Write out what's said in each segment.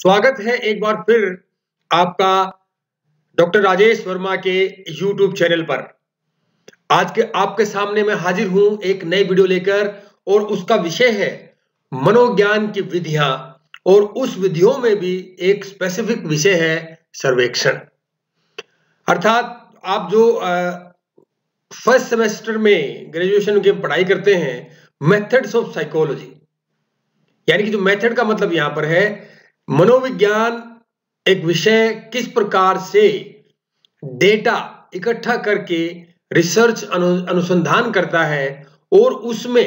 स्वागत है एक बार फिर आपका डॉक्टर राजेश वर्मा के यूट्यूब चैनल पर आज के आपके सामने मैं हाजिर हूं एक नई वीडियो लेकर और उसका विषय है मनोज्ञान की विधियां और उस विधियों में भी एक स्पेसिफिक विषय है सर्वेक्षण अर्थात आप जो फर्स्ट सेमेस्टर में ग्रेजुएशन के पढ़ाई करते हैं मेथड्स ऑफ साइकोलॉजी यानी कि जो मेथड का मतलब यहां पर है मनोविज्ञान एक विषय किस प्रकार से डेटा इकट्ठा करके रिसर्च अनु, अनुसंधान करता है और उसमें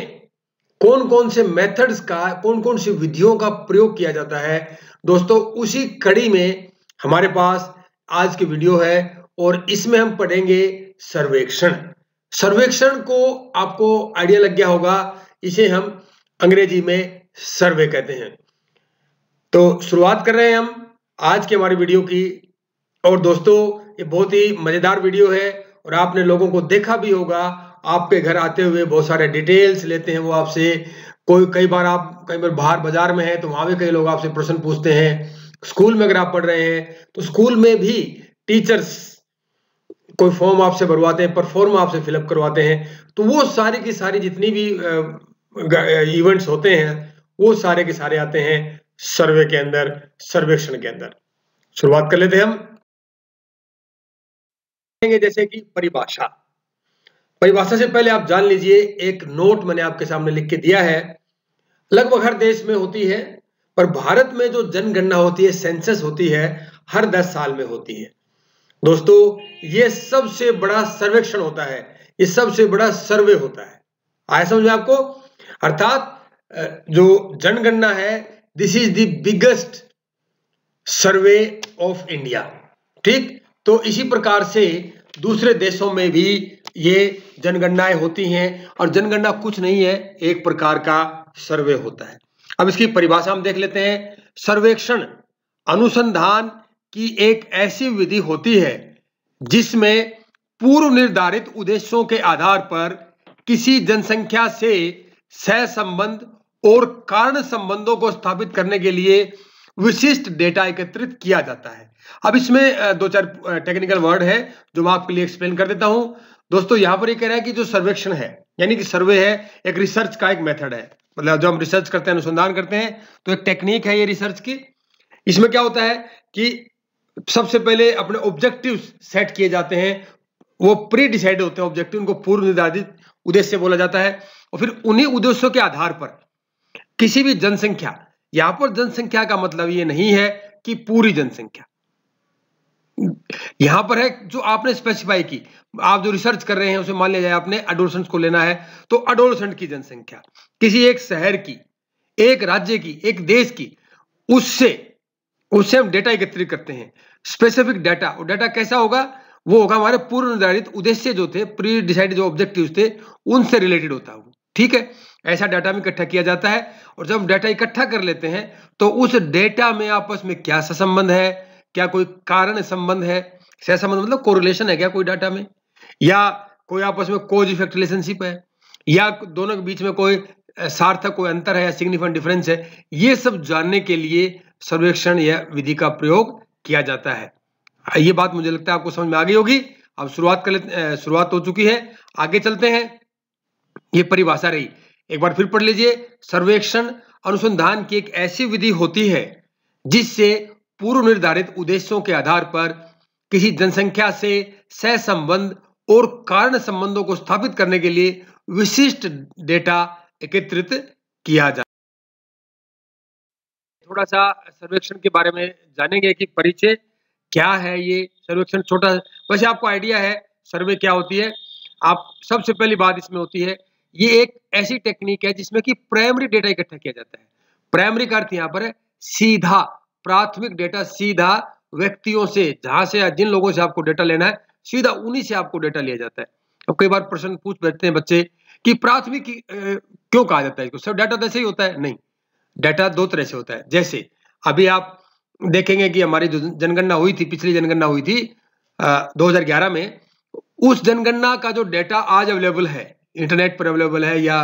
कौन कौन से मेथड्स का कौन कौन सी विधियों का प्रयोग किया जाता है दोस्तों उसी कड़ी में हमारे पास आज की वीडियो है और इसमें हम पढ़ेंगे सर्वेक्षण सर्वेक्षण को आपको आइडिया लग गया होगा इसे हम अंग्रेजी में सर्वे कहते हैं तो शुरुआत कर रहे हैं हम आज की हमारी वीडियो की और दोस्तों ये बहुत ही मज़ेदार वीडियो है और आपने लोगों को देखा भी होगा आपके घर आते हुए बहुत सारे डिटेल्स लेते हैं वो आपसे कोई कई बार आप कई बार बाहर बाजार में है तो वहां भी कई लोग आपसे प्रश्न पूछते हैं स्कूल में अगर आप पढ़ रहे हैं तो स्कूल में भी टीचर्स कोई फॉर्म आपसे भरवाते हैं पर फॉर्म आपसे फिलअप करवाते हैं तो वो सारी की सारी जितनी भी इवेंट्स होते हैं वो सारे के सारे आते हैं सर्वे के अंदर सर्वेक्षण के अंदर शुरुआत कर लेते हैं हम जैसे कि परिभाषा परिभाषा से पहले आप जान लीजिए एक नोट मैंने आपके सामने लिख के दिया है लगभग हर देश में होती है पर भारत में जो जनगणना होती है सेंसस होती है हर दस साल में होती है दोस्तों ये सबसे बड़ा सर्वेक्षण होता है ये सबसे बड़ा सर्वे होता है आया समझ में आपको अर्थात जो जनगणना है this is the biggest survey of India ठीक तो इसी प्रकार से दूसरे देशों में भी ये जनगणनाएं होती हैं और जनगणना कुछ नहीं है एक प्रकार का सर्वे होता है अब इसकी परिभाषा हम देख लेते हैं सर्वेक्षण अनुसंधान की एक ऐसी विधि होती है जिसमें पूर्व निर्धारित उद्देश्यों के आधार पर किसी जनसंख्या से सहसंबंध और कारण संबंधों को स्थापित करने के लिए विशिष्ट डेटा एकत्रित किया जाता है अब इसमें दो चार टेक्निकल वर्ड है जो मैं आपके लिए एक्सप्लेन कर देता हूं दोस्तों यहां पर ये कह रहा है कि जो सर्वेक्षण है यानी कि सर्वे है एक रिसर्च का एक मेथड है मतलब जो हम रिसर्च करते हैं अनुसंधान करते हैं तो एक टेक्निक है ये रिसर्च की इसमें क्या होता है कि सबसे पहले अपने ऑब्जेक्टिव सेट किए जाते हैं वो प्री डिसाइड होते हैं ऑब्जेक्टिव उनको पूर्व निर्धारित उद्देश्य बोला जाता है और फिर उन्हीं उद्देश्यों के आधार पर किसी भी जनसंख्या यहां पर जनसंख्या का मतलब यह नहीं है कि पूरी जनसंख्या यहां पर है जो आपने स्पेसिफाई की आप जो रिसर्च कर रहे हैं उसे मान लिया जाए आपने अडोलसेंट को लेना है तो अडोलसेंट की जनसंख्या किसी एक शहर की एक राज्य की एक देश की उससे उससे हम डेटा एकत्रित करते हैं स्पेसिफिक डेटा और डेटा कैसा होगा वो होगा हमारे पूर्व निर्धारित उद्देश्य जो थे प्री डिसाइडेड जो ऑब्जेक्टिव थे उनसे रिलेटेड होता है ठीक है ऐसा डाटा में इकट्ठा किया जाता है और जब हम डाटा इकट्ठा कर लेते हैं तो उस डेटा में आपस में क्या संबंध है क्या कोई कारण संबंध है सहसंबंध मतलब कोरिलेशन है क्या कोई डाटा में या कोई आपस में कोज इफेक्ट रिलेशनशिप है या दोनों के बीच में कोई सार्थक कोई अंतर है या सिग्निफिकेंट डिफरेंस है ये सब जानने के लिए सर्वेक्षण या विधि का प्रयोग किया जाता है ये बात मुझे लगता है आपको समझ में आ गई होगी अब शुरुआत कर लेते शुरुआत हो चुकी है आगे चलते हैं ये परिभाषा रही एक बार फिर पढ़ लीजिए सर्वेक्षण अनुसंधान की एक ऐसी विधि होती है जिससे पूर्व निर्धारित उद्देश्यों के आधार पर किसी जनसंख्या से सहसंबंध और कारण संबंधों को स्थापित करने के लिए विशिष्ट डेटा एकत्रित किया जाए थोड़ा सा सर्वेक्षण के बारे में जानेंगे कि परिचय क्या है ये सर्वेक्षण छोटा वैसे आपको आइडिया है सर्वे क्या होती है आप सबसे पहली बात इसमें होती है ये एक ऐसी टेक्निक है जिसमें कि प्राइमरी डेटा इकट्ठा किया जाता है प्राइमरी का अर्थ यहाँ पर है सीधा प्राथमिक डेटा सीधा व्यक्तियों से जहां से जिन लोगों से आपको डेटा लेना है सीधा उन्हीं से आपको डेटा लिया जाता है अब कई बार प्रश्न पूछ बैठते हैं बच्चे कि प्राथमिक क्यों कहा जाता है इसको सब डाटा वैसे ही होता है नहीं डाटा दो तरह से होता है जैसे अभी आप देखेंगे कि हमारी जो जनगणना हुई थी पिछली जनगणना हुई थी दो में उस जनगणना का जो डेटा आज अवेलेबल है इंटरनेट पर अवेलेबल है या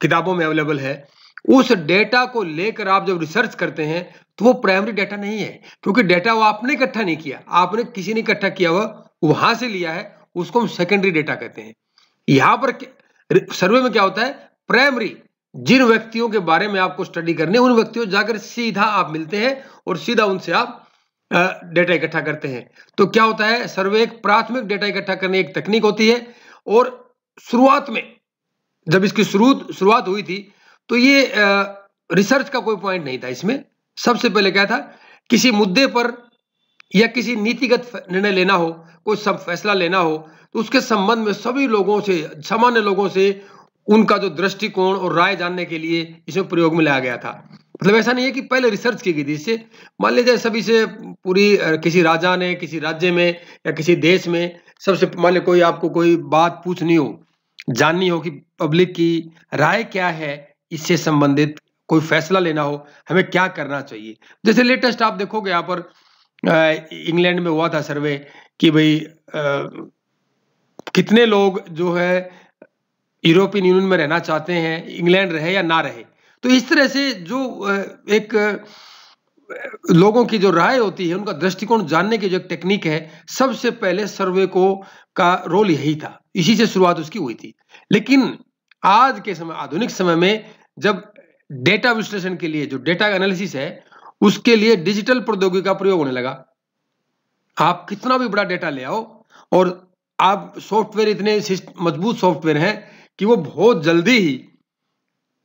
किताबों में अवेलेबल है उस डेटा को लेकर आप जब रिसर्च करते हैं तो वो प्राइमरी डेटा नहीं है क्योंकि डेटा वो आपने इकट्ठा नहीं किया आपने किसी ने इकट्ठा किया हुआ वहां से लिया है उसको हम सेकेंडरी डेटा कहते हैं यहां पर सर्वे में क्या होता है प्राइमरी जिन व्यक्तियों के बारे में आपको स्टडी करने उन व्यक्तियों जाकर सीधा आप मिलते हैं और सीधा उनसे आप डेटा इकट्ठा करते हैं तो क्या होता है सर्वे एक प्राथमिक डेटा इकट्ठा करने एक तकनीक होती है और शुरुआत में जब इसकी शुरू शुरुआत हुई थी तो ये रिसर्च का कोई पॉइंट नहीं था इसमें सबसे पहले क्या था किसी मुद्दे पर या किसी नीतिगत निर्णय लेना हो कोई सब फैसला लेना हो तो उसके संबंध में सभी लोगों से सामान्य लोगों से उनका जो दृष्टिकोण और राय जानने के लिए इसमें प्रयोग में लाया गया था मतलब ऐसा नहीं है कि पहले रिसर्च की गई थी इससे मान लीजिए सभी से पूरी किसी राजा ने किसी राज्य में या किसी देश में सबसे मान लीजिए कोई आपको कोई बात पूछनी हो जाननी हो कि पब्लिक की राय क्या है इससे संबंधित कोई फैसला लेना हो हमें क्या करना चाहिए जैसे लेटेस्ट आप देखोगे यहाँ पर इंग्लैंड में हुआ था सर्वे कि भाई कितने लोग जो है यूरोपियन यूनियन में रहना चाहते हैं इंग्लैंड रहे या ना रहे तो इस तरह से जो एक लोगों की जो राय होती है उनका दृष्टिकोण जानने की जो एक टेक्निक है सबसे पहले सर्वे को का रोल यही था इसी से शुरुआत उसकी हुई थी लेकिन आज के समय आधुनिक समय में जब डेटा विश्लेषण के लिए जो डेटा एनालिसिस है उसके लिए डिजिटल प्रौद्योगिकी का प्रयोग होने लगा आप कितना भी बड़ा डेटा ले आओ और आप सॉफ्टवेयर इतने मजबूत सॉफ्टवेयर हैं कि वो बहुत जल्दी ही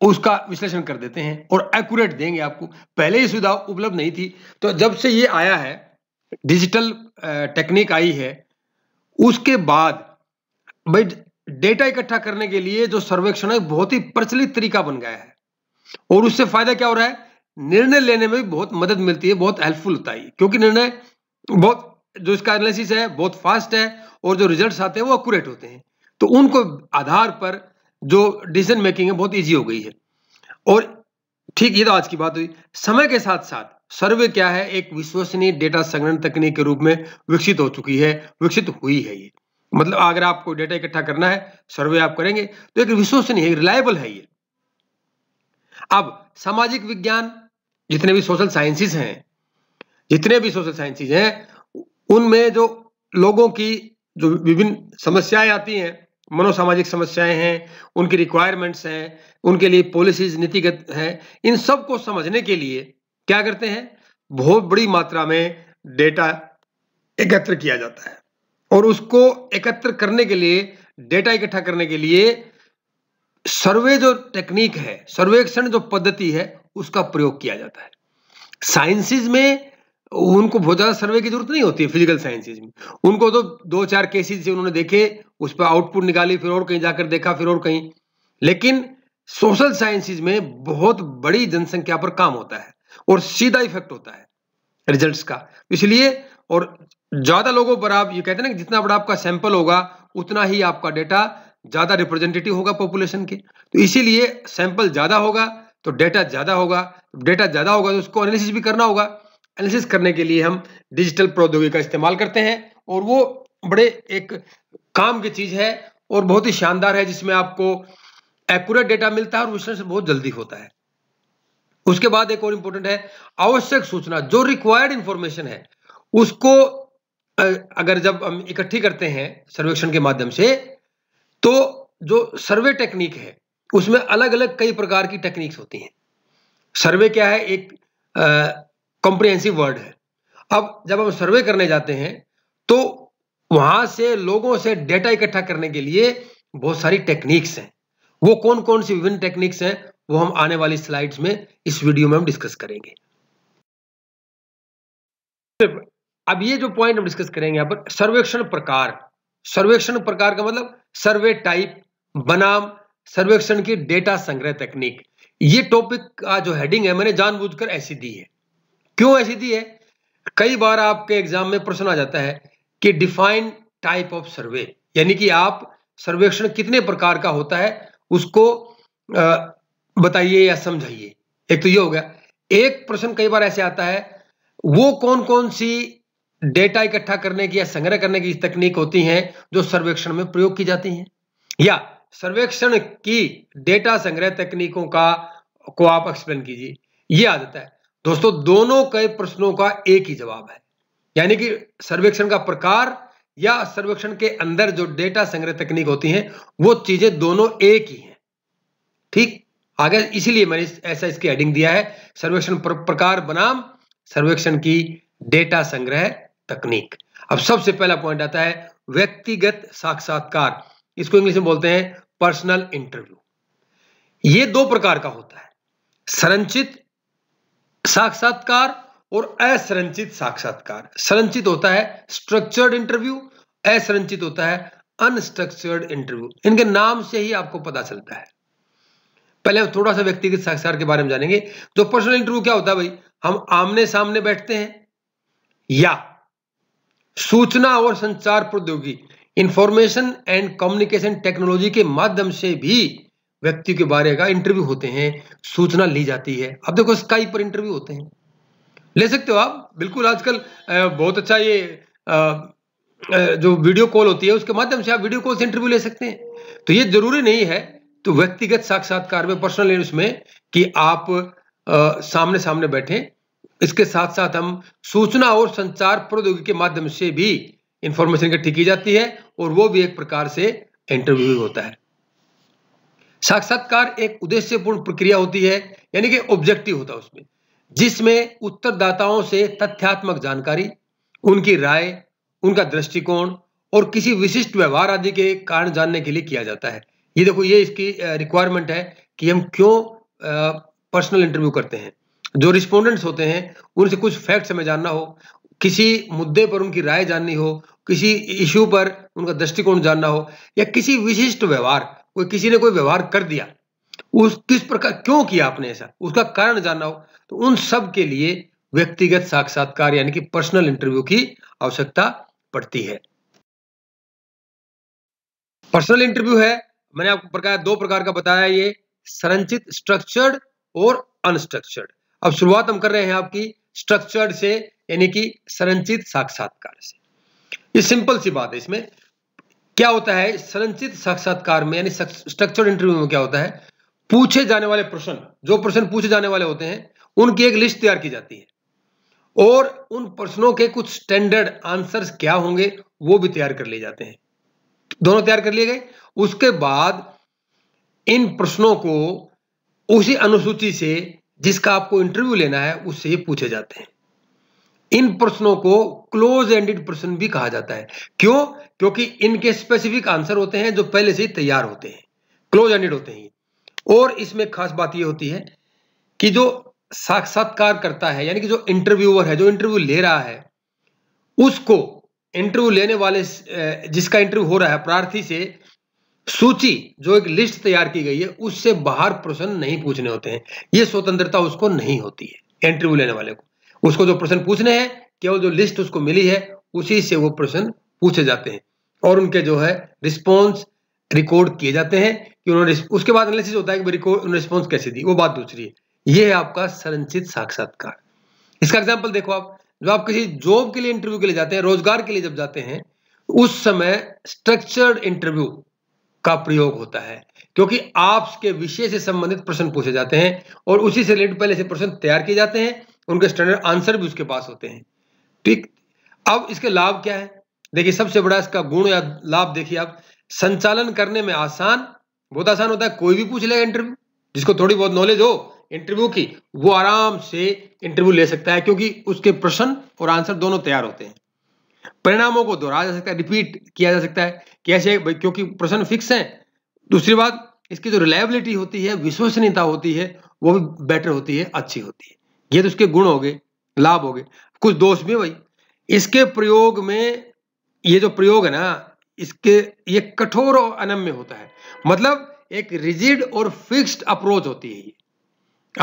उसका विश्लेषण कर देते हैं और एक्यूरेट देंगे आपको पहले ये सुविधा उपलब्ध नहीं थी तो जब से ये आया है डिजिटल टेक्निक आई है उसके बाद भाई डेटा इकट्ठा करने के लिए जो सर्वेक्षण है बहुत ही प्रचलित तरीका बन गया है और उससे फायदा क्या हो रहा है निर्णय लेने में भी बहुत मदद मिलती है बहुत हेल्पफुल होता है क्योंकि निर्णय बहुत जो इसका एनालिसिस है बहुत फास्ट है और जो रिजल्ट्स आते हैं वो एक्यूरेट होते हैं तो उनको आधार पर जो डिसीजन मेकिंग है बहुत ईजी हो गई है और ठीक ये तो आज की बात हुई समय के साथ साथ सर्वे क्या है एक विश्वसनीय डेटा संग्रहण तकनीक के रूप में विकसित हो चुकी है विकसित हुई है ये मतलब अगर आपको डेटा इकट्ठा करना है सर्वे आप करेंगे तो एक विश्वसनीय रिलायबल है ये अब सामाजिक विज्ञान जितने भी सोशल साइंसिस हैं जितने भी सोशल साइंसिस हैं उनमें जो लोगों की जो विभिन्न समस्याएं आती हैं मनोसामाजिक समस्याएं हैं उनकी रिक्वायरमेंट्स हैं उनके लिए पॉलिसीज नीतिगत हैं इन सब को समझने के लिए क्या करते हैं बहुत बड़ी मात्रा में डेटा एकत्र किया जाता है और उसको एकत्र करने के लिए डेटा इकट्ठा करने के लिए सर्वे जो टेक्निक है सर्वेक्षण जो पद्धति है उसका प्रयोग किया जाता है साइंसिस में उनको बहुत ज़्यादा सर्वे की जरूरत नहीं होती है फिजिकल साइंसेज में उनको तो दो चार केसेज से उन्होंने देखे उस पर आउटपुट निकाली फिर और कहीं जाकर देखा फिर और कहीं लेकिन सोशल साइंसेज में बहुत बड़ी जनसंख्या पर काम होता है और सीधा इफेक्ट होता है रिजल्ट्स का इसलिए और ज़्यादा लोगों पर आप ये कहते हैं ना कि जितना बड़ा आपका सैंपल होगा उतना ही आपका डेटा ज़्यादा रिप्रेजेंटेटिव होगा पॉपुलेशन के तो इसीलिए सैंपल ज़्यादा होगा तो डेटा ज़्यादा होगा डेटा ज़्यादा होगा तो उसको एनालिसिस भी करना होगा एनालिसिस करने के लिए हम डिजिटल प्रौद्योगिकी का इस्तेमाल करते हैं और वो बड़े एक काम की चीज़ है और बहुत ही शानदार है जिसमें आपको एक्यूरेट डेटा मिलता है और विश्लेषण बहुत जल्दी होता है उसके बाद एक और इम्पोर्टेंट है आवश्यक सूचना जो रिक्वायर्ड इंफॉर्मेशन है उसको अगर जब हम इकट्ठी करते हैं सर्वेक्षण के माध्यम से तो जो सर्वे टेक्निक है उसमें अलग अलग कई प्रकार की टेक्निक्स होती हैं सर्वे क्या है एक कॉम्प्रिहेंसिव वर्ड है अब जब हम सर्वे करने जाते हैं तो वहां से लोगों से डेटा इकट्ठा करने के लिए बहुत सारी टेक्निक्स हैं वो कौन कौन सी विभिन्न टेक्निक्स हैं वो हम आने वाली स्लाइड्स में इस वीडियो में हम डिस्कस करेंगे अब ये जो पॉइंट हम डिस्कस करेंगे यहां पर सर्वेक्षण प्रकार सर्वेक्षण प्रकार का मतलब सर्वे टाइप बनाम सर्वेक्षण की डेटा संग्रह तकनीक ये टॉपिक का जो हेडिंग है मैंने जानबूझकर ऐसी दी है क्यों ऐसी दी है कई बार आपके एग्जाम में प्रश्न आ जाता है कि डिफाइन टाइप ऑफ सर्वे यानी कि आप सर्वेक्षण कितने प्रकार का होता है उसको बताइए या समझाइए एक तो ये हो गया एक प्रश्न कई बार ऐसे आता है वो कौन कौन सी डेटा इकट्ठा करने की या संग्रह करने की तकनीक होती हैं जो सर्वेक्षण में प्रयोग की जाती हैं या सर्वेक्षण की डेटा संग्रह तकनीकों का को आप एक्सप्लेन कीजिए ये आ जाता है दोस्तों दोनों कई प्रश्नों का एक ही जवाब है यानी कि सर्वेक्षण का प्रकार या सर्वेक्षण के अंदर जो डेटा संग्रह तकनीक होती है वो चीजें दोनों एक ही हैं ठीक आगे इसीलिए मैंने ऐसा इसकी हेडिंग दिया है सर्वेक्षण प्रकार बनाम सर्वेक्षण की डेटा संग्रह तकनीक अब सबसे पहला पॉइंट आता है व्यक्तिगत साक्षात्कार इसको इंग्लिश में बोलते हैं पर्सनल इंटरव्यू ये दो प्रकार का होता है संरचित साक्षात्कार और असंरचित साक्षात्कार संरचित होता है स्ट्रक्चर्ड इंटरव्यू असंरचित होता है अनस्ट्रक्चर्ड इंटरव्यू इनके नाम से ही आपको पता चलता है पहले हम थोड़ा सा व्यक्तिगत साक्षात्कार के बारे में जानेंगे तो पर्सनल इंटरव्यू क्या होता है भाई हम आमने सामने बैठते हैं या सूचना और संचार प्रौद्योगिकी इंफॉर्मेशन एंड कम्युनिकेशन टेक्नोलॉजी के माध्यम से भी व्यक्ति के बारे का इंटरव्यू होते हैं सूचना ली जाती है अब देखो स्काई पर इंटरव्यू होते हैं ले सकते हो आप बिल्कुल आजकल बहुत अच्छा ये जो वीडियो कॉल होती है उसके माध्यम से आप वीडियो कॉल से इंटरव्यू ले सकते हैं तो ये जरूरी नहीं है तो व्यक्तिगत साक्षात्कार में पर्सनल में कि आप आ, सामने सामने बैठे इसके साथ साथ हम सूचना और संचार प्रौद्योगिकी के माध्यम से भी इंफॉर्मेशन इकट्ठी की जाती है और वो भी एक प्रकार से इंटरव्यू होता है साक्षात्कार एक उद्देश्यपूर्ण प्रक्रिया होती है यानी कि ऑब्जेक्टिव होता है उसमें जिसमें उत्तरदाताओं से तथ्यात्मक जानकारी उनकी राय उनका दृष्टिकोण और किसी विशिष्ट व्यवहार आदि के कारण जानने के लिए किया जाता है ये देखो ये इसकी रिक्वायरमेंट है कि हम क्यों पर्सनल इंटरव्यू करते हैं जो रिस्पोंडेंट्स होते हैं उनसे कुछ फैक्ट्स हमें जानना हो किसी मुद्दे पर उनकी राय जाननी हो किसी इश्यू पर उनका दृष्टिकोण जानना हो या किसी विशिष्ट व्यवहार कोई किसी ने कोई व्यवहार कर दिया उस किस प्रकार क्यों किया आपने ऐसा उसका कारण जानना हो तो उन सब के लिए व्यक्तिगत साक्षात्कार यानी कि पर्सनल इंटरव्यू की आवश्यकता पड़ती है पर्सनल इंटरव्यू है मैंने आपको प्रकार दो प्रकार का बताया ये संरचित स्ट्रक्चर्ड और अनस्ट्रक्चर्ड अब शुरुआत हम कर रहे हैं आपकी स्ट्रक्चर्ड से यानी कि संरचित साक्षात्कार से ये सिंपल सी बात है इसमें क्या होता है संरचित साक्षात्कार में यानी स्ट्रक्चर इंटरव्यू में क्या होता है पूछे जाने वाले प्रश्न जो प्रश्न पूछे जाने वाले होते हैं उनकी एक लिस्ट तैयार की जाती है और उन प्रश्नों के कुछ स्टैंडर्ड आंसर्स क्या होंगे वो भी तैयार कर लिए जाते हैं दोनों तैयार कर लिए गए उसके बाद इन प्रश्नों को उसी अनुसूची से जिसका आपको इंटरव्यू लेना है उससे पूछे जाते हैं इन प्रश्नों को क्लोज एंडेड प्रश्न भी कहा जाता है क्यों क्योंकि इनके स्पेसिफिक आंसर होते हैं जो पहले से ही तैयार होते हैं क्लोज एंडेड होते हैं और इसमें खास बात यह होती है कि जो साक्षात्कार करता है यानी कि जो इंटरव्यूअर है जो इंटरव्यू ले रहा है उसको इंटरव्यू लेने वाले जिसका इंटरव्यू हो रहा है प्रार्थी से सूची जो एक लिस्ट तैयार की गई है उससे बाहर प्रश्न नहीं पूछने होते हैं यह स्वतंत्रता उसको नहीं होती है इंटरव्यू लेने वाले को उसको जो प्रश्न पूछने हैं केवल जो लिस्ट उसको मिली है उसी से वो प्रश्न पूछे जाते हैं और उनके जो है रिस्पॉन्स रिकॉर्ड किए जाते हैं कि उन्होंने उसके बाद एनालिसिस होता है कि रिस्पॉन्स कैसे दी वो बात दूसरी है ये है आपका संरचित साक्षात्कार इसका एग्जाम्पल देखो आप जब आप किसी जॉब के लिए इंटरव्यू के लिए जाते हैं रोजगार के लिए जब जाते हैं उस समय स्ट्रक्चर्ड इंटरव्यू का प्रयोग होता है क्योंकि आपके विषय से संबंधित प्रश्न पूछे जाते हैं और उसी से रिलेटेड पहले से प्रश्न तैयार किए जाते हैं उनके स्टैंडर्ड आंसर भी उसके पास होते हैं ठीक अब इसके लाभ क्या है देखिए सबसे बड़ा इसका गुण या लाभ देखिए आप संचालन करने में आसान बहुत आसान होता है कोई भी पूछ लेगा इंटरव्यू जिसको थोड़ी बहुत नॉलेज हो इंटरव्यू की वो आराम से इंटरव्यू ले सकता है क्योंकि उसके प्रश्न और आंसर दोनों तैयार होते हैं परिणामों को दोहराया जा सकता है रिपीट किया जा सकता है कैसे क्योंकि प्रश्न फिक्स है दूसरी बात इसकी जो रिलायबिलिटी होती है विश्वसनीयता होती है वो भी बेटर होती है अच्छी होती है ये तो उसके गुण हो गए लाभ हो गए कुछ दोष भी भाई इसके प्रयोग में ये जो प्रयोग है ना इसके ये कठोर और अनम्य होता है मतलब एक रिजिड और फिक्स्ड अप्रोच होती है ये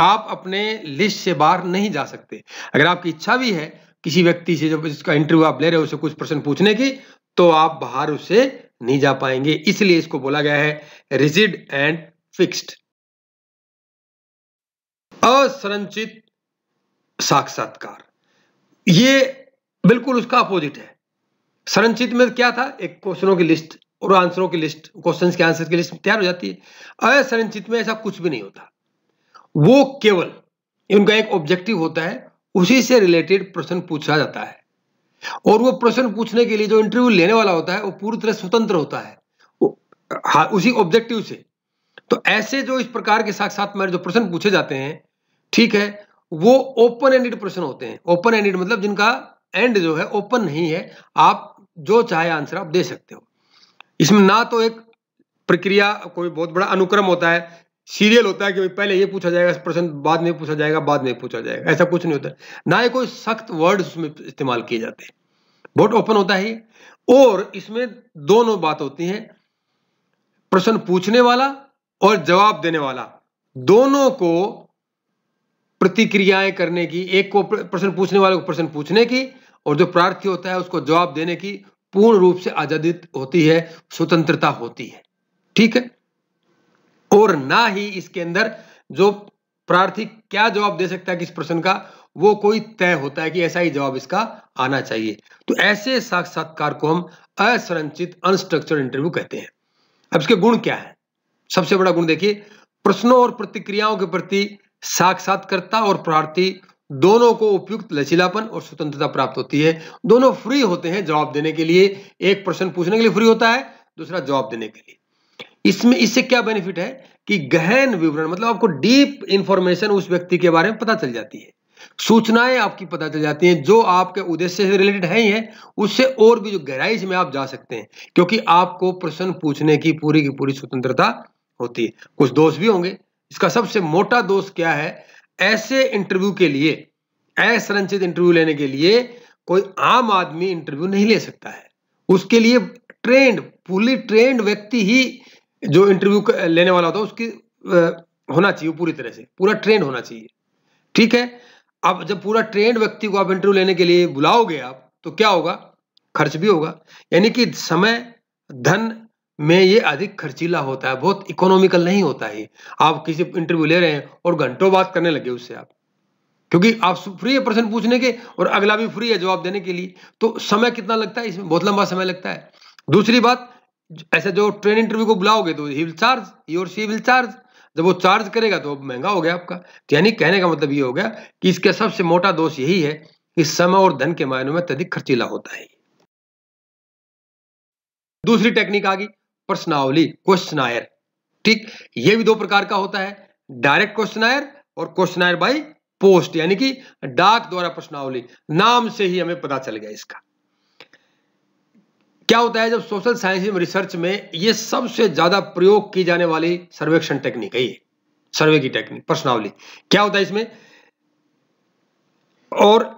आप अपने लिस्ट से बाहर नहीं जा सकते अगर आपकी इच्छा भी है किसी व्यक्ति से जब इसका इंटरव्यू आप ले रहे हो उसे कुछ प्रश्न पूछने की तो आप बाहर उससे नहीं जा पाएंगे इसलिए इसको बोला गया है रिजिड एंड फिक्स्ड असंरचित साक्षात्कार ये बिल्कुल उसका अपोजिट है संरचित में क्या था एक क्वेश्चनों की लिस्ट और आंसरों की लिस्ट क्वेश्चन के आंसर की लिस्ट तैयार हो जाती है असंरचित में ऐसा कुछ भी नहीं होता वो केवल उनका एक ऑब्जेक्टिव होता है उसी से रिलेटेड प्रश्न पूछा जाता है और वो प्रश्न पूछने के लिए जो इंटरव्यू लेने वाला होता है वो पूरी तरह स्वतंत्र होता है हाँ उसी ऑब्जेक्टिव से तो ऐसे जो इस प्रकार के में जो प्रश्न पूछे जाते हैं ठीक है वो ओपन एंडेड प्रश्न होते हैं ओपन एंडेड मतलब जिनका एंड जो है ओपन नहीं है आप जो चाहे आंसर आप दे सकते हो इसमें ना तो एक प्रक्रिया कोई बहुत बड़ा अनुक्रम होता है सीरियल होता है कि पहले ये पूछा जाएगा प्रश्न बाद में पूछा जाएगा बाद में पूछा जाएगा ऐसा कुछ नहीं होता ना ही कोई सख्त वर्ड उसमें इस्तेमाल किए जाते हैं बहुत ओपन होता है और इसमें दोनों बात होती है प्रश्न पूछने वाला और जवाब देने वाला दोनों को प्रतिक्रियाएं करने की एक को प्रश्न पूछने वाले को प्रश्न पूछने की और जो प्रार्थी होता है उसको जवाब देने की पूर्ण रूप से आजादी होती है स्वतंत्रता होती है ठीक है और ना ही इसके अंदर जो प्रार्थी क्या जवाब दे सकता है किस प्रश्न का वो कोई तय होता है कि ऐसा ही जवाब इसका आना चाहिए तो ऐसे साक्षात्कार को हम असंरचित अनस्ट्रक्चर इंटरव्यू कहते हैं अब इसके गुण क्या है सबसे बड़ा गुण देखिए प्रश्नों और प्रतिक्रियाओं के प्रति साक्षात्कर्ता और प्रार्थी दोनों को उपयुक्त लचीलापन और स्वतंत्रता प्राप्त होती है दोनों फ्री होते हैं जवाब देने के लिए एक प्रश्न पूछने के लिए फ्री होता है दूसरा जवाब देने के लिए इसमें इससे क्या बेनिफिट है कि गहन विवरण मतलब आपको डीप इंफॉर्मेशन उस व्यक्ति के बारे में पता चल जाती है सूचनाएं आपकी पता चल जाती हैं जो आपके उद्देश्य से रिलेटेड है ही है उससे और भी जो गहराई में आप जा सकते हैं क्योंकि आपको प्रश्न पूछने की पूरी की पूरी स्वतंत्रता होती है कुछ दोष भी होंगे इसका सबसे मोटा दोष क्या है ऐसे इंटरव्यू के लिए असंरचित इंटरव्यू लेने के लिए कोई आम आदमी इंटरव्यू नहीं ले सकता है उसके लिए ट्रेंड पूरी ट्रेंड व्यक्ति ही जो इंटरव्यू लेने वाला होता है उसकी होना चाहिए पूरी तरह से पूरा ट्रेंड होना चाहिए ठीक है अब जब पूरा ट्रेंड व्यक्ति को आप इंटरव्यू लेने के लिए बुलाओगे आप तो क्या होगा खर्च भी होगा यानी कि समय धन में ये अधिक खर्चीला होता है बहुत इकोनॉमिकल नहीं होता है आप किसी इंटरव्यू ले रहे हैं और घंटों बात करने लगे उससे आप क्योंकि आप फ्री है प्रश्न पूछने के और अगला भी फ्री है जवाब देने के लिए तो समय कितना लगता है इसमें बहुत लंबा समय लगता है दूसरी बात ऐसा जो ट्रेन इंटरव्यू को बुलाओगे तो ही विल चार्ज ही और सी विल चार्ज जब वो चार्ज करेगा तो महंगा हो गया आपका तो यानी कहने का मतलब ये हो गया कि इसका सबसे मोटा दोष यही है कि समय और धन के मायनों में अत्यधिक खर्चीला होता है दूसरी टेक्निक आ गई प्रश्नावली क्वेश्चन आयर ठीक ये भी दो प्रकार का होता है डायरेक्ट क्वेश्चन आयर और क्वेश्चन आयर बाई पोस्ट यानी कि डाक द्वारा प्रश्नावली नाम से ही हमें पता चल गया इसका क्या होता है जब सोशल साइंस रिसर्च में ये सबसे ज्यादा प्रयोग की जाने वाली सर्वेक्षण टेक्निक है ये सर्वे की टेक्निक प्रश्नावली क्या होता है इसमें और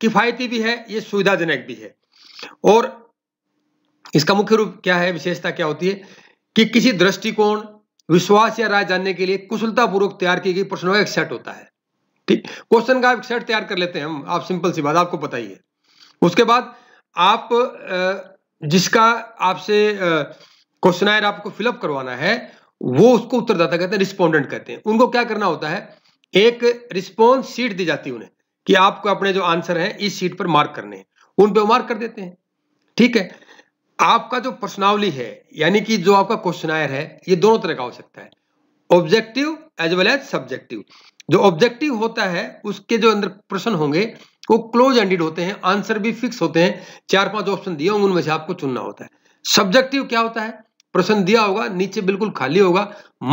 किफायती भी है ये सुविधाजनक भी है और इसका मुख्य रूप क्या है विशेषता क्या होती है कि किसी दृष्टिकोण विश्वास या राय जानने के लिए कुशलतापूर्वक तैयार की गई प्रश्नों का एक सेट होता है ठीक क्वेश्चन का एक सेट तैयार कर लेते हैं हम आप सिंपल सी बात आपको पता ही है उसके बाद आप जिसका आपसे क्वेश्चन आयर आपको फिलअप करवाना है वो उसको उत्तरदाता कहते हैं रिस्पोंडेंट कहते हैं उनको क्या करना होता है एक रिस्पॉन्स सीट दी जाती है उन्हें कि आपको अपने जो आंसर है इस सीट पर मार्क करने हैं उन पर मार्क कर देते हैं ठीक है आपका जो प्रश्नावली है यानी कि जो आपका क्वेश्चनायर है ये दोनों तरह का हो सकता है objective as well as subjective जो ऑब्जेक्टिव होता है उसके जो अंदर प्रश्न होंगे वो क्लोज एंडेड होते हैं आंसर भी फिक्स होते हैं चार पांच ऑप्शन दिए होंगे उनमें से आपको चुनना होता है सब्जेक्टिव क्या होता है प्रश्न दिया होगा नीचे बिल्कुल खाली होगा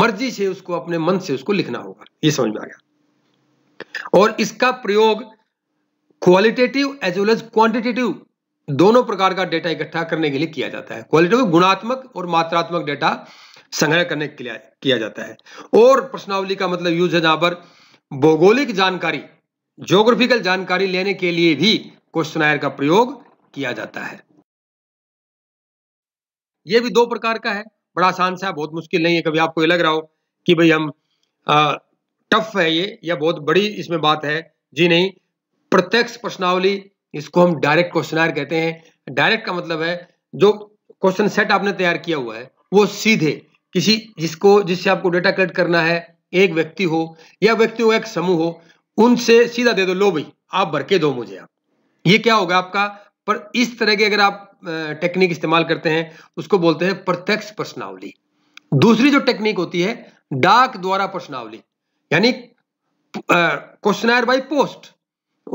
मर्जी से उसको अपने मन से उसको लिखना होगा ये समझ में आ गया और इसका प्रयोग qualitative as well as quantitative दोनों प्रकार का डेटा इकट्ठा करने के लिए किया जाता है क्वालिटी गुणात्मक और मात्रात्मक डेटा संग्रह करने के लिए किया जाता है और प्रश्नावली का मतलब यूज है जहां पर भौगोलिक जानकारी ज्योग्राफिकल जानकारी लेने के लिए भी क्वेश्चन का प्रयोग किया जाता है यह भी दो प्रकार का है बड़ा आसान सा बहुत मुश्किल नहीं है कभी आपको लग रहा हो कि भाई हम टफ है ये या बहुत बड़ी इसमें बात है जी नहीं प्रत्यक्ष प्रश्नावली इसको हम डायरेक्ट क्वेश्चन कहते हैं डायरेक्ट का मतलब है जो क्वेश्चन सेट आपने तैयार किया हुआ है वो सीधे किसी जिसको जिससे आपको डेटा कलेक्ट करना है एक व्यक्ति हो या व्यक्ति हो एक समूह हो उनसे सीधा दे दो लो भाई आप भर के दो मुझे आप ये क्या होगा आपका पर इस तरह के अगर आप टेक्निक इस्तेमाल करते हैं उसको बोलते हैं प्रत्यक्ष प्रश्नावली दूसरी जो टेक्निक होती है डाक द्वारा प्रश्नावली यानी क्वेश्चन बाई पोस्ट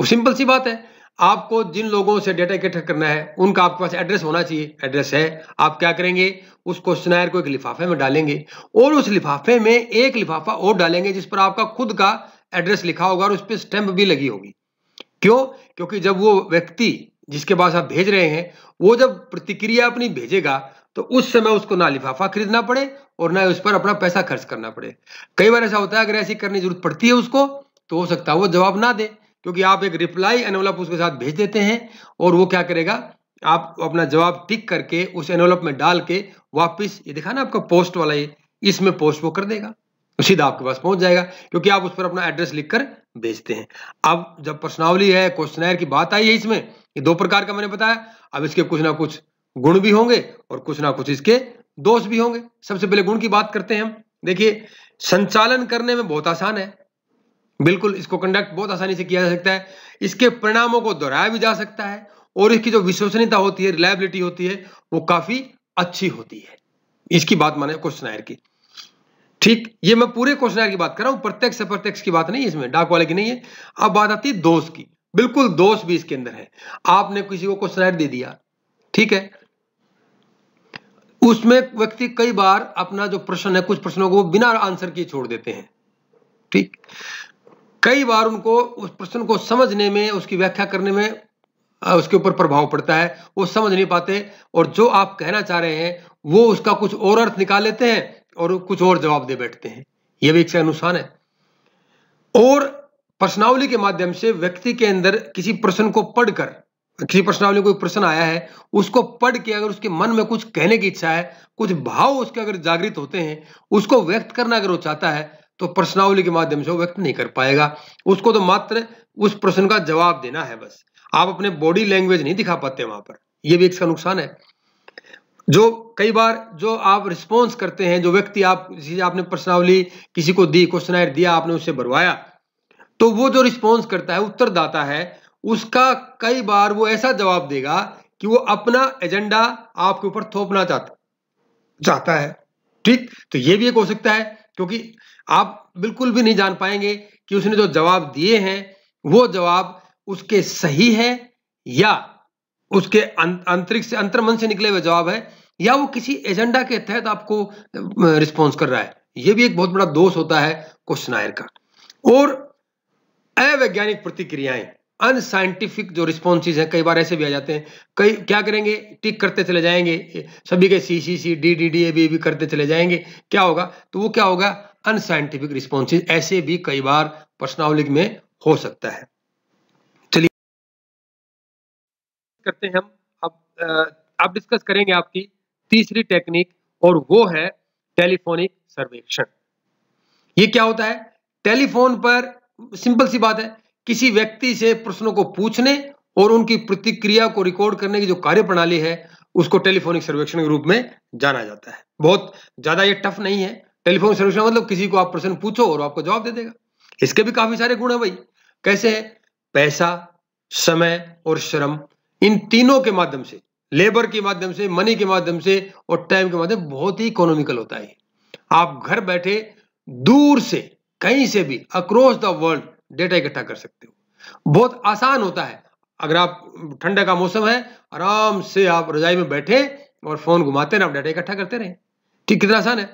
सिंपल सी बात है आपको जिन लोगों से डेटा इकट्ठा करना है उनका आपके पास एड्रेस होना चाहिए एड्रेस है आप क्या करेंगे उस क्वेश्चनायर को एक लिफाफे में डालेंगे और उस लिफाफे में एक लिफाफा और डालेंगे जिस पर आपका खुद का एड्रेस लिखा होगा और उस पर स्टैंप भी लगी होगी क्यों क्योंकि जब वो व्यक्ति जिसके पास आप भेज रहे हैं वो जब प्रतिक्रिया अपनी भेजेगा तो उस समय उसको ना लिफाफा खरीदना पड़े और ना उस पर अपना पैसा खर्च करना पड़े कई बार ऐसा होता है अगर ऐसी करने की जरूरत पड़ती है उसको तो हो सकता है वो जवाब ना दे क्योंकि आप एक रिप्लाई एनवलप उसके साथ भेज देते हैं और वो क्या करेगा आप अपना जवाब टिक करके उस एनवलप में डाल के वापिस ये दिखा ना आपका पोस्ट वाला ये इसमें पोस्ट वो कर देगा तो सीधा आपके पास पहुंच जाएगा क्योंकि आप उस पर अपना एड्रेस लिखकर भेजते हैं अब जब प्रश्नावली है क्वेश्चनर की बात आई है इसमें ये दो प्रकार का मैंने बताया अब इसके कुछ ना कुछ गुण भी होंगे और कुछ ना कुछ इसके दोष भी होंगे सबसे पहले गुण की बात करते हैं हम देखिए संचालन करने में बहुत आसान है बिल्कुल इसको कंडक्ट बहुत आसानी से किया जा सकता है इसके परिणामों को दोहराया भी जा सकता है और इसकी जो विश्वसनीयता होती है रिलायबिलिटी होती है वो काफी अच्छी होती है इसकी बात माने क्वेश्चन आयर की ठीक ये मैं पूरे क्वेश्चन आयर की बात कर रहा हूं प्रत्यक्ष अप्रत्यक्ष की बात नहीं इसमें डाक वाले की नहीं है अब बात आती है दोष की बिल्कुल दोष भी इसके अंदर है आपने किसी को क्वेश्चन आयर दे दिया ठीक है उसमें व्यक्ति कई बार अपना जो प्रश्न है कुछ प्रश्नों को बिना आंसर किए छोड़ देते हैं ठीक कई बार उनको उस प्रश्न को समझने में उसकी व्याख्या करने में उसके ऊपर प्रभाव पड़ता है वो समझ नहीं पाते और जो आप कहना चाह रहे हैं वो उसका कुछ और अर्थ निकाल लेते हैं और कुछ और जवाब दे बैठते हैं यह भी एक से अनुसार है और प्रश्नावली के माध्यम से व्यक्ति के अंदर किसी प्रश्न को पढ़कर किसी प्रश्नावली कोई प्रश्न आया है उसको पढ़ के अगर उसके मन में कुछ कहने की इच्छा है कुछ भाव उसके अगर जागृत होते हैं उसको व्यक्त करना अगर वो चाहता है तो प्रश्नावली के माध्यम से वो व्यक्त नहीं कर पाएगा उसको तो मात्र उस प्रश्न का जवाब देना है बस आप अपने बॉडी लैंग्वेज नहीं दिखा पाते वहां पर यह भी इसका नुकसान है जो कई बार जो आप रिस्पॉन्स करते हैं जो व्यक्ति आप आपने प्रश्नावली किसी को दी क्वेश्चन दिया आपने उससे भरवाया तो वो जो रिस्पॉन्स करता है उत्तरदाता है उसका कई बार वो ऐसा जवाब देगा कि वो अपना एजेंडा आपके ऊपर थोपना चाहता चाहता है ठीक तो ये भी एक हो सकता है क्योंकि आप बिल्कुल भी नहीं जान पाएंगे कि उसने जो जवाब दिए हैं वो जवाब उसके सही है या उसके आंतरिक अं-, से अंतर्मन से निकले हुए जवाब है या वो किसी एजेंडा के तहत आपको रिस्पॉन्स कर रहा है ये भी एक बहुत बड़ा दोष होता है क्वेश्चन आयर का और अवैज्ञानिक प्रतिक्रियाएं अनसाइंटिफिक जो रिस्पॉन्सेज हैं कई बार ऐसे भी आ जाते हैं कई क्या करेंगे टिक करते चले जाएंगे सभी के C C C D D D A B B करते चले जाएंगे क्या होगा तो वो क्या होगा अनसाइंटिफिक रिस्पॉन्सेज ऐसे भी कई बार पर्सनावलिक में हो सकता है चलिए करते हैं हम अब अब डिस्कस करेंगे आपकी तीसरी टेक्निक और वो है टेलीफोनिक सर्वेक्षण ये क्या होता है टेलीफोन पर सिंपल सी बात है किसी व्यक्ति से प्रश्नों को पूछने और उनकी प्रतिक्रिया को रिकॉर्ड करने की जो कार्यप्रणाली है उसको टेलीफोनिक सर्वेक्षण के रूप में जाना जाता है बहुत ज्यादा ये टफ नहीं है टेलीफोन सोल्यूशन मतलब किसी को आप प्रश्न पूछो और आपको जवाब दे देगा इसके भी काफी सारे गुण है भाई कैसे है पैसा समय और श्रम इन तीनों के माध्यम से लेबर के माध्यम से मनी के माध्यम से और टाइम के माध्यम बहुत ही इकोनॉमिकल होता है आप घर बैठे दूर से कहीं से भी अक्रॉस द वर्ल्ड डेटा इकट्ठा कर सकते हो बहुत आसान होता है अगर आप ठंडा का मौसम है आराम से आप रजाई में बैठे और फोन घुमाते रहे आप डेटा इकट्ठा करते रहे ठीक कितना आसान है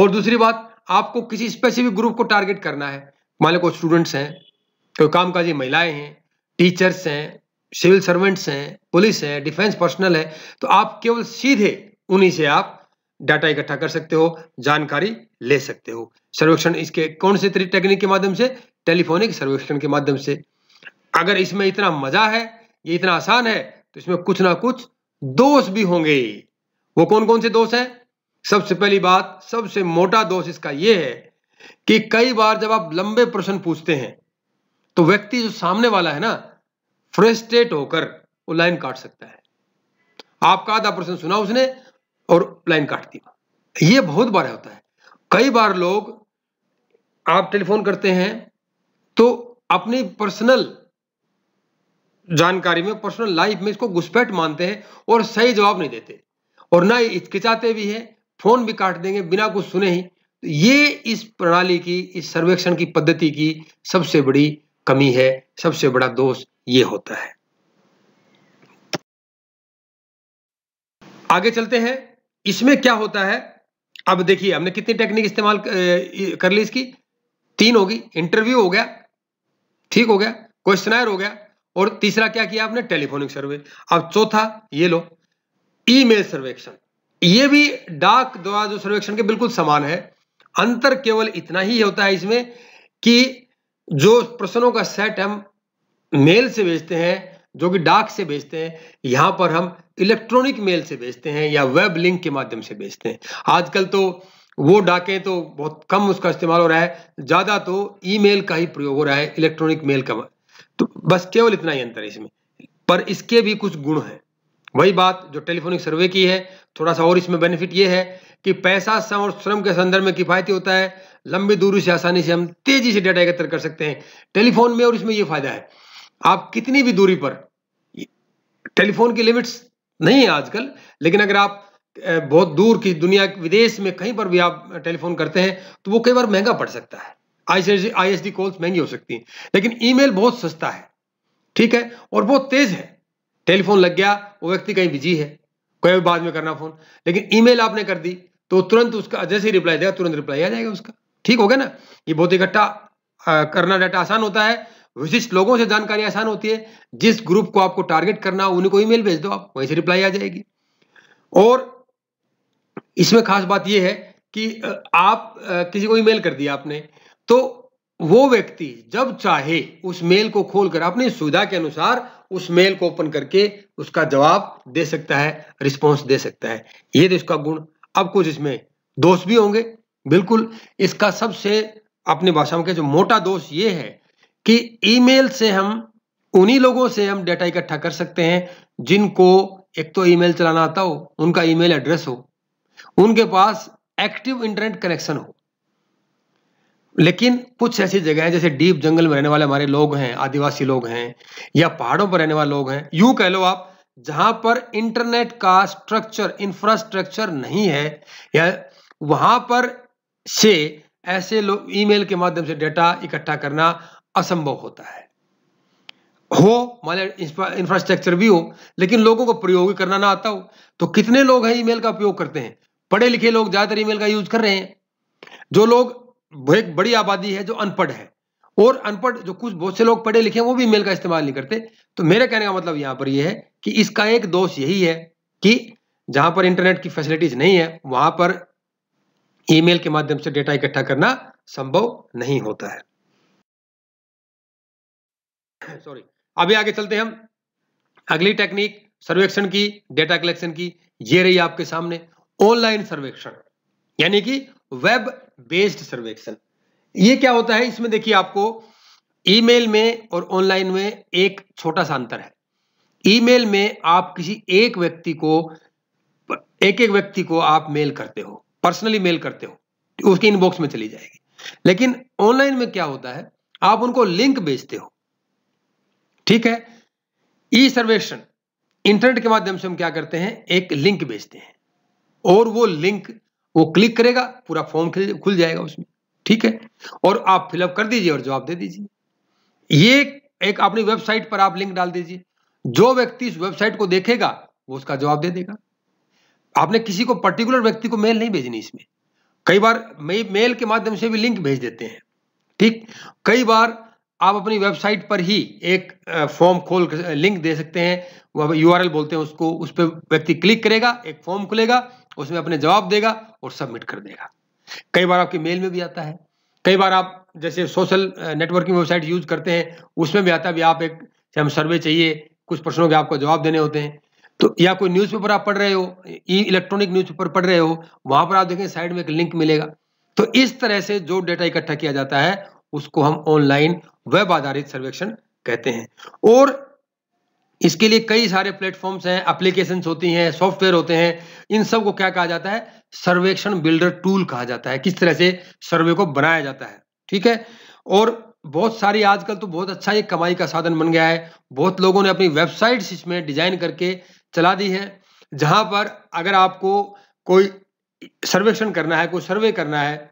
और दूसरी बात आपको किसी स्पेसिफिक ग्रुप को टारगेट करना है मान लो कोई स्टूडेंट्स हैं कोई कामकाजी महिलाएं हैं टीचर्स हैं सिविल सर्वेंट्स हैं पुलिस है डिफेंस पर्सनल है तो आप केवल सीधे उन्हीं से आप डाटा इकट्ठा कर सकते हो जानकारी ले सकते हो सर्वेक्षण इसके कौन से टेक्निक के माध्यम से टेलीफोनिक सर्वेक्षण के माध्यम से अगर इसमें इतना मजा है ये इतना आसान है तो इसमें कुछ ना कुछ दोष भी होंगे वो कौन कौन से दोष हैं सबसे पहली बात सबसे मोटा दोष इसका यह है कि कई बार जब आप लंबे प्रश्न पूछते हैं तो व्यक्ति जो सामने वाला है ना फ्रस्ट्रेट होकर वो लाइन काट सकता है आपका आधा प्रश्न सुना उसने और लाइन काट दी ये बहुत बार होता है कई बार लोग आप टेलीफोन करते हैं तो अपनी पर्सनल जानकारी में पर्सनल लाइफ में इसको घुसपैठ मानते हैं और सही जवाब नहीं देते और ना हिचकिचाते भी है फोन भी काट देंगे बिना कुछ सुने ही तो ये इस प्रणाली की इस सर्वेक्षण की पद्धति की सबसे बड़ी कमी है सबसे बड़ा दोष ये होता है आगे चलते हैं इसमें क्या होता है अब देखिए हमने कितनी टेक्निक इस्तेमाल कर ली इसकी तीन होगी इंटरव्यू हो गया ठीक हो गया क्वेश्चनायर हो गया और तीसरा क्या किया आपने टेलीफोनिक सर्वे अब चौथा ये लो ईमेल सर्वेक्षण ये भी डाक द्वारा जो सर्वेक्षण के बिल्कुल समान है अंतर केवल इतना ही होता है इसमें कि जो प्रश्नों का सेट हम मेल से भेजते हैं जो कि डाक से भेजते हैं यहां पर हम इलेक्ट्रॉनिक मेल से भेजते हैं या वेब लिंक के माध्यम से भेजते हैं आजकल तो वो डाके तो बहुत कम उसका इस्तेमाल हो रहा है ज़्यादा तो ईमेल का ही प्रयोग हो रहा है इलेक्ट्रॉनिक मेल का तो बस केवल इतना ही अंतर है इसमें पर इसके भी कुछ गुण हैं वही बात जो टेलीफोनिक सर्वे की है थोड़ा सा और इसमें बेनिफिट ये है कि पैसा श्रम और श्रम के संदर्भ में किफायती होता है लंबी दूरी से आसानी से हम तेजी से डाटा एकत्र कर सकते हैं टेलीफोन में और इसमें यह फायदा है आप कितनी भी दूरी पर टेलीफोन की लिमिट्स नहीं है आजकल लेकिन अगर आप बहुत दूर की दुनिया विदेश में कहीं पर भी आप टेलीफोन करते हैं तो वो कई बार महंगा पड़ सकता है आई एस डी कॉल्स महंगी हो सकती हैं लेकिन ईमेल बहुत सस्ता है ठीक है और बहुत तेज है टेलीफोन लग गया वो व्यक्ति कहीं बिजी है कोई भी बाद में करना फोन लेकिन ईमेल आपने कर दी तो तुरंत उसका जैसे ही रिप्लाई देगा तुरंत रिप्लाई आ जाएगा उसका ठीक हो गया ना ये बहुत इकट्ठा करना डाटा आसान होता है विशिष्ट लोगों से जानकारी आसान होती है जिस ग्रुप को आपको टारगेट करना हो उन्हीं को ईमेल भेज दो आप वहीं से रिप्लाई आ जाएगी और इसमें खास बात यह है कि आप किसी को ईमेल कर दिया आपने तो वो व्यक्ति जब चाहे उस मेल को खोलकर अपनी सुविधा के अनुसार उस मेल को ओपन करके उसका जवाब दे सकता है रिस्पॉन्स दे सकता है ये तो इसका गुण अब कुछ इसमें दोष भी होंगे बिल्कुल इसका सबसे अपनी भाषा में जो मोटा दोष ये है कि ईमेल से हम उन्हीं लोगों से हम डेटा इकट्ठा कर सकते हैं जिनको एक तो ईमेल चलाना आता हो उनका ईमेल एड्रेस हो उनके पास एक्टिव इंटरनेट कनेक्शन हो लेकिन कुछ ऐसी जगह है जैसे डीप जंगल में रहने वाले हमारे लोग हैं आदिवासी लोग हैं या पहाड़ों पर रहने वाले लोग हैं यू कह लो आप जहां पर इंटरनेट का स्ट्रक्चर इंफ्रास्ट्रक्चर नहीं है या वहां पर से ऐसे लोग ईमेल के माध्यम से डेटा इकट्ठा करना असंभव होता है हो मान इंफ्रास्ट्रक्चर भी हो लेकिन लोगों को प्रयोग करना ना आता हो तो कितने लोग हैं ईमेल का उपयोग करते हैं पढ़े लिखे लोग ज्यादातर ईमेल का यूज कर रहे हैं जो लोग एक बड़ी आबादी है जो अनपढ़ है और अनपढ़ जो कुछ बहुत से लोग पढ़े लिखे हैं वो भी मेल का इस्तेमाल नहीं करते तो मेरे कहने का मतलब यहाँ पर यह है कि इसका एक दोष यही है कि जहां पर इंटरनेट की फैसिलिटीज नहीं है वहां पर ईमेल के माध्यम से डेटा इकट्ठा करना संभव नहीं होता है सॉरी अभी आगे चलते हम अगली टेक्निक सर्वेक्षण की डेटा कलेक्शन की ये रही आपके सामने ऑनलाइन सर्वेक्षण यानी कि वेब बेस्ड सर्वेक्षण ये क्या होता है इसमें देखिए आपको ईमेल में और ऑनलाइन में एक छोटा सा अंतर है ईमेल में आप किसी एक व्यक्ति को एक एक व्यक्ति को आप मेल करते हो पर्सनली मेल करते हो उसके इनबॉक्स में चली जाएगी लेकिन ऑनलाइन में क्या होता है आप उनको लिंक भेजते हो ठीक है ई सर्वेक्षण इंटरनेट के माध्यम से हम क्या करते हैं एक लिंक भेजते हैं और वो लिंक वो क्लिक करेगा पूरा फॉर्म खुल जाएगा उसमें ठीक है और आप फिलअप कर दीजिए और जवाब दे दीजिए ये एक अपनी वेबसाइट पर आप लिंक डाल दीजिए जो व्यक्ति इस वेबसाइट को देखेगा वो उसका जवाब दे देगा आपने किसी को पर्टिकुलर व्यक्ति को मेल नहीं भेजनी इसमें कई बार मेल के माध्यम से भी लिंक भेज देते हैं ठीक कई बार आप अपनी वेबसाइट पर ही एक फॉर्म खोल लिंक दे सकते हैं वह यूआरएल बोलते हैं उसको उस पर व्यक्ति क्लिक करेगा एक फॉर्म खुलेगा उसमें अपने जवाब देगा और सबमिट कर देगा कई बार आपके मेल में भी आता है कई बार आप जैसे सोशल नेटवर्किंग वेबसाइट यूज करते हैं उसमें भी आता है भी आप एक हम सर्वे चाहिए कुछ प्रश्नों के आपको जवाब देने होते हैं तो या कोई न्यूज़पेपर आप पढ़ रहे हो ई इलेक्ट्रॉनिक न्यूज़पेपर पढ़ रहे हो वहां पर आप देखें साइड में एक लिंक मिलेगा तो इस तरह से जो डेटा इकट्ठा किया जाता है उसको हम ऑनलाइन वेब आधारित सर्वेक्षण कहते हैं और इसके लिए कई सारे प्लेटफॉर्म्स हैं अप्लीकेशन होती हैं सॉफ्टवेयर होते हैं इन सब को क्या कहा जाता है सर्वेक्षण बिल्डर टूल कहा जाता है किस तरह से सर्वे को बनाया जाता है ठीक है और बहुत सारी आजकल तो बहुत अच्छा ये कमाई का साधन बन गया है बहुत लोगों ने अपनी वेबसाइट्स इसमें डिजाइन करके चला दी है जहां पर अगर आपको कोई सर्वेक्षण करना है कोई सर्वे करना है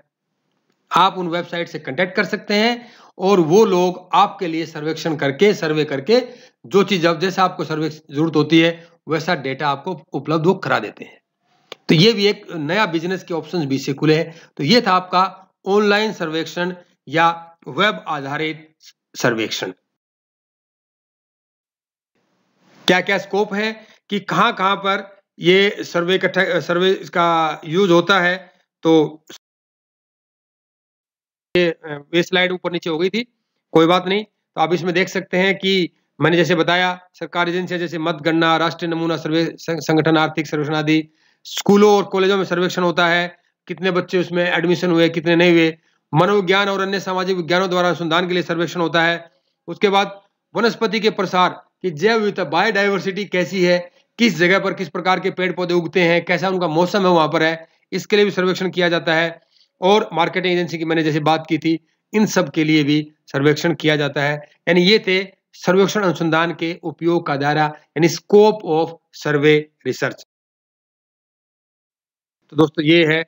आप उन वेबसाइट से कंटेक्ट कर सकते हैं और वो लोग आपके लिए सर्वेक्षण करके सर्वे करके जो चीज अब जैसा आपको सर्वे जरूरत होती है वैसा डेटा आपको उपलब्ध वो करा देते हैं तो ये भी एक नया बिजनेस के ऑप्शंस भी से खुले हैं तो ये था आपका ऑनलाइन सर्वेक्षण या वेब आधारित सर्वेक्षण क्या क्या स्कोप है कि कहाँ कहां पर ये सर्वे का सर्वे का यूज होता है तो ये स्लाइड ऊपर नीचे हो गई थी कोई बात नहीं तो आप इसमें देख सकते हैं कि मैंने जैसे बताया सरकार एजेंसियां जैसे मतगणना राष्ट्रीय नमूना सर्वे संगठन आर्थिक सर्वेक्षण आदि स्कूलों और कॉलेजों में सर्वेक्षण होता है कितने बच्चे उसमें एडमिशन हुए कितने नहीं हुए मनोविज्ञान और अन्य सामाजिक विज्ञानों द्वारा अनुसंधान के लिए सर्वेक्षण होता है उसके बाद वनस्पति के प्रसार की जैव विविधता बायोडाइवर्सिटी कैसी है किस जगह पर किस प्रकार के पेड़ पौधे उगते हैं कैसा उनका मौसम है वहां पर है इसके लिए भी सर्वेक्षण किया जाता है और मार्केटिंग एजेंसी की मैंने जैसे बात की थी इन सब के लिए भी सर्वेक्षण किया जाता है यानी ये थे सर्वेक्षण अनुसंधान के उपयोग का दायरा यानी स्कोप ऑफ सर्वे रिसर्च तो दोस्तों ये है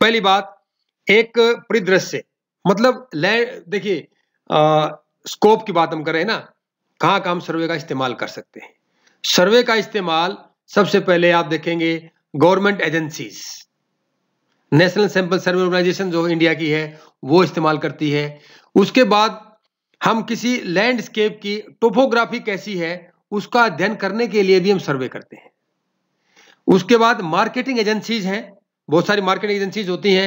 पहली बात एक परिदृश्य मतलब देखिए स्कोप की बात हम कर रहे हैं ना कहां काम हम सर्वे का इस्तेमाल कर सकते हैं सर्वे का इस्तेमाल सबसे पहले आप देखेंगे government agencies national sample survey organisation जो इंडिया की है वो इस्तेमाल करती है उसके बाद हम किसी लैंडस्केप की टोपोग्राफी कैसी है उसका अध्ययन करने के लिए भी हम सर्वे करते हैं उसके बाद मार्केटिंग एजेंसीज हैं बहुत सारी मार्केटिंग एजेंसीज होती हैं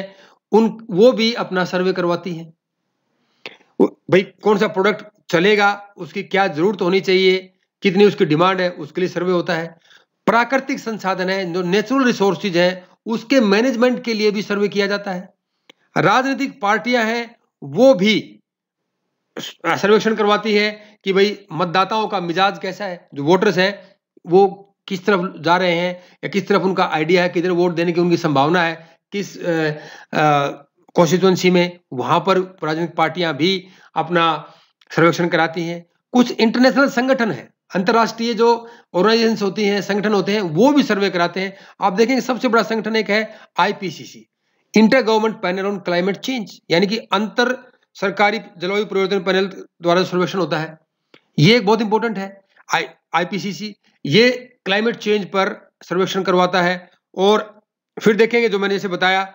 उन वो भी अपना सर्वे करवाती हैं भाई कौन सा प्रोडक्ट चलेगा उसकी क्या जरूरत होनी चाहिए कितनी उसकी डिमांड है उसके लिए सर्वे होता है प्राकृतिक संसाधन है जो नेचुरल रिसोर्सेज हैं उसके मैनेजमेंट के लिए भी सर्वे किया जाता है राजनीतिक पार्टियां हैं वो भी सर्वेक्षण करवाती है कि भाई मतदाताओं का मिजाज कैसा है जो वोटर्स है वो किस तरफ जा रहे हैं या किस तरफ उनका आइडिया है किधर वोट देने की उनकी संभावना है किस कॉन्स्टिट्युएंसी में वहाँ पर राजनीतिक पार्टियाँ भी अपना सर्वेक्षण कराती हैं कुछ इंटरनेशनल संगठन है अंतर्राष्ट्रीय जो ऑर्गेनाइजेशन होती हैं संगठन होते हैं वो भी सर्वे कराते हैं आप देखेंगे सबसे बड़ा संगठन एक है IPCC inter government panel on climate change यानी कि अंतर सरकारी जलवायु परिवर्तन पैनल द्वारा सर्वेक्षण होता है ये एक बहुत इंपॉर्टेंट है आईपीसीसी ये क्लाइमेट चेंज पर सर्वेक्षण करवाता है और फिर देखेंगे जो मैंने इसे बताया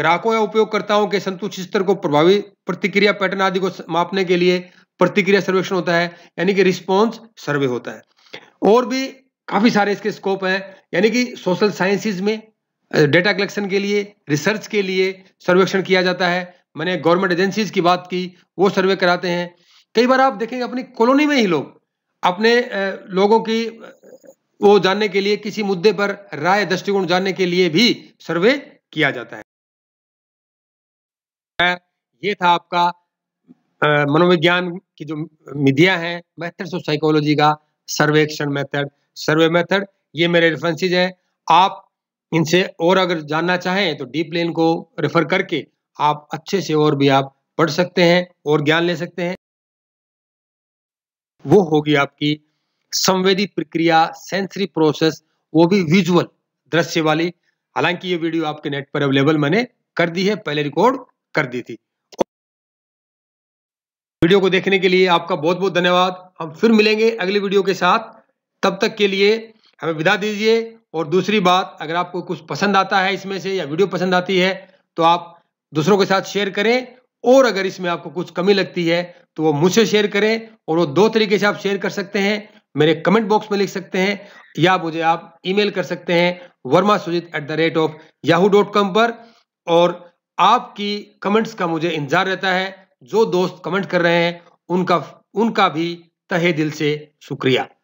ग्राहकों या उपयोगकर्ताओं के संतुष्ट स्तर को प्रभावी प्रतिक्रिया पैटर्न आदि को मापने के लिए प्रतिक्रिया सर्वेक्षण होता है यानी कि रिस्पॉन्स सर्वे होता है और भी काफी सारे इसके स्कोप हैं यानी कि सोशल साइंसिस में डेटा कलेक्शन के लिए रिसर्च के लिए सर्वेक्षण किया जाता है मैंने गवर्नमेंट एजेंसीज की बात की वो सर्वे कराते हैं कई बार आप देखेंगे अपनी कॉलोनी में ही लोग अपने लोगों की वो जानने के लिए किसी मुद्दे पर राय दृष्टिकोण जानने के लिए भी सर्वे किया जाता है ये था आपका मनोविज्ञान की जो मीडिया है मेथड्स ऑफ साइकोलॉजी का सर्वेक्षण मेथड सर्वे मेथड ये मेरे रेफरेंसेज हैं आप इनसे और अगर जानना चाहें तो डीप लेन को रेफर करके आप अच्छे से और भी आप पढ़ सकते हैं और ज्ञान ले सकते हैं वो होगी आपकी संवेदी प्रक्रिया सेंसरी प्रोसेस वो भी विजुअल दृश्य वाली हालांकि ये वीडियो आपके नेट पर अवेलेबल मैंने कर दी है पहले रिकॉर्ड कर दी थी वीडियो को देखने के लिए आपका बहुत बहुत धन्यवाद हम फिर मिलेंगे अगले वीडियो के साथ तब तक के लिए हमें विदा दीजिए और दूसरी बात अगर आपको कुछ पसंद आता है इसमें से या वीडियो पसंद आती है तो आप दूसरों के साथ शेयर करें और अगर इसमें आपको कुछ कमी लगती है तो वो मुझसे शेयर करें और वो दो तरीके से आप शेयर कर सकते हैं मेरे कमेंट बॉक्स में लिख सकते हैं या मुझे आप ईमेल कर सकते हैं Verma Sujit at the rate of Yahoo dot com पर और आपकी कमेंट्स का मुझे इंतजार रहता है जो दोस्त कमेंट कर रहे हैं उनका उनका भी तहे दिल से शुक्रिया